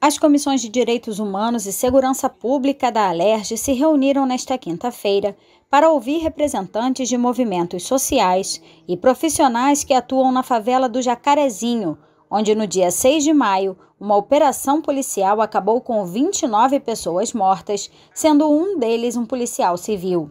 As comissões de Direitos Humanos e Segurança Pública da Alerj se reuniram nesta quinta-feira para ouvir representantes de movimentos sociais e profissionais que atuam na favela do Jacarezinho, onde no dia 6 de maio, uma operação policial acabou com 29 pessoas mortas, sendo um deles um policial civil.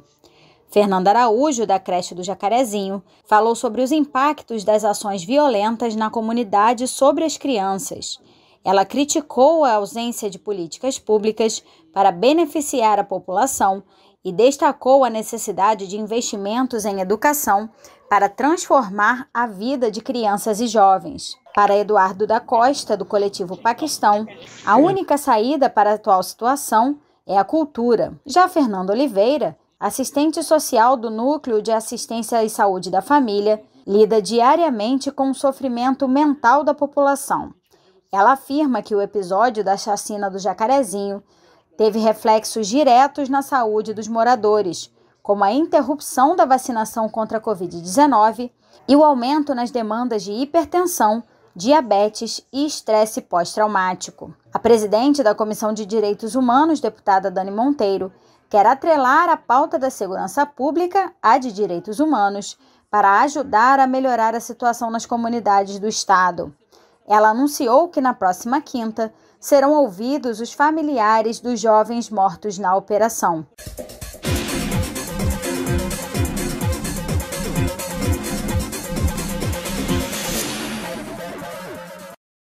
Fernanda Araújo, da creche do Jacarezinho, falou sobre os impactos das ações violentas na comunidade sobre as crianças. Ela criticou a ausência de políticas públicas para beneficiar a população e destacou a necessidade de investimentos em educação para transformar a vida de crianças e jovens. Para Eduardo da Costa, do coletivo Paquistão, a única saída para a atual situação é a cultura. Já Fernando Oliveira, assistente social do Núcleo de Assistência e Saúde da Família, lida diariamente com o sofrimento mental da população. Ela afirma que o episódio da chacina do Jacarezinho teve reflexos diretos na saúde dos moradores, como a interrupção da vacinação contra a Covid-19 e o aumento nas demandas de hipertensão diabetes e estresse pós-traumático. A presidente da Comissão de Direitos Humanos, deputada Dani Monteiro, quer atrelar a pauta da segurança pública à de direitos humanos para ajudar a melhorar a situação nas comunidades do Estado. Ela anunciou que na próxima quinta serão ouvidos os familiares dos jovens mortos na operação.